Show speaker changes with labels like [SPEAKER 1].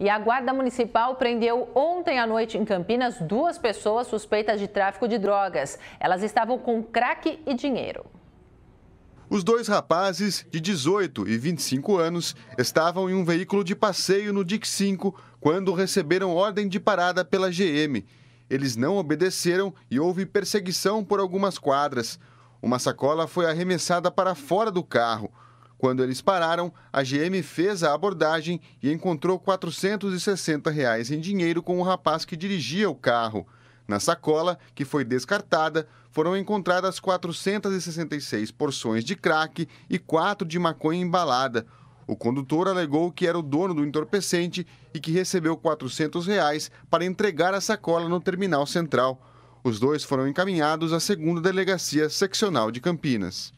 [SPEAKER 1] E a Guarda Municipal prendeu ontem à noite em Campinas duas pessoas suspeitas de tráfico de drogas. Elas estavam com crack e dinheiro.
[SPEAKER 2] Os dois rapazes, de 18 e 25 anos, estavam em um veículo de passeio no DIC 5 quando receberam ordem de parada pela GM. Eles não obedeceram e houve perseguição por algumas quadras. Uma sacola foi arremessada para fora do carro. Quando eles pararam, a GM fez a abordagem e encontrou 460 reais em dinheiro com o rapaz que dirigia o carro. Na sacola, que foi descartada, foram encontradas 466 porções de crack e quatro de maconha embalada. O condutor alegou que era o dono do entorpecente e que recebeu 400 reais para entregar a sacola no terminal central. Os dois foram encaminhados à segunda delegacia seccional de Campinas.